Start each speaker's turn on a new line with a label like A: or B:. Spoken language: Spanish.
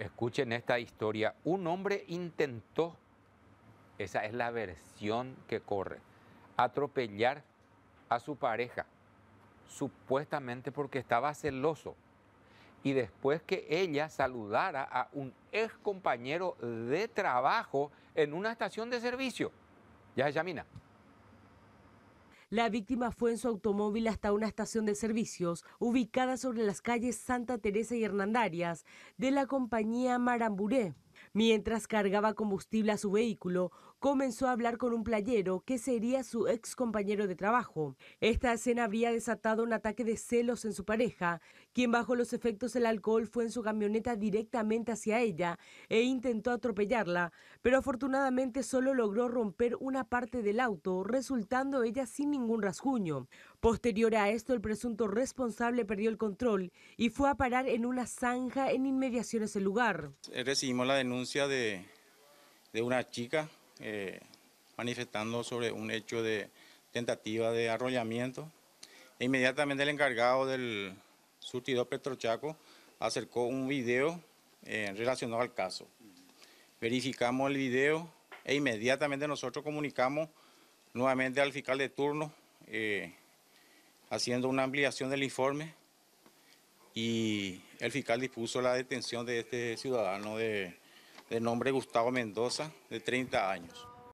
A: Escuchen esta historia. Un hombre intentó, esa es la versión que corre, atropellar a su pareja, supuestamente porque estaba celoso. Y después que ella saludara a un ex compañero de trabajo en una estación de servicio. Ya, Yamina.
B: La víctima fue en su automóvil hasta una estación de servicios ubicada sobre las calles Santa Teresa y Hernandarias de la compañía Maramburé. Mientras cargaba combustible a su vehículo, comenzó a hablar con un playero que sería su ex compañero de trabajo. Esta escena habría desatado un ataque de celos en su pareja, quien bajo los efectos del alcohol fue en su camioneta directamente hacia ella e intentó atropellarla, pero afortunadamente solo logró romper una parte del auto, resultando ella sin ningún rasguño. Posterior a esto, el presunto responsable perdió el control y fue a parar en una zanja en inmediaciones del lugar.
C: Eh, recibimos la denuncia de, una chica eh, manifestando sobre un hecho de tentativa de arrollamiento. E inmediatamente el encargado del surtidor Petrochaco acercó un video eh, relacionado al caso. Verificamos el video e inmediatamente nosotros comunicamos nuevamente al fiscal de turno haciendo una ampliación del informe y el fiscal dispuso la detención de este ciudadano de, nombre Gustavo Mendoza, de 30 años.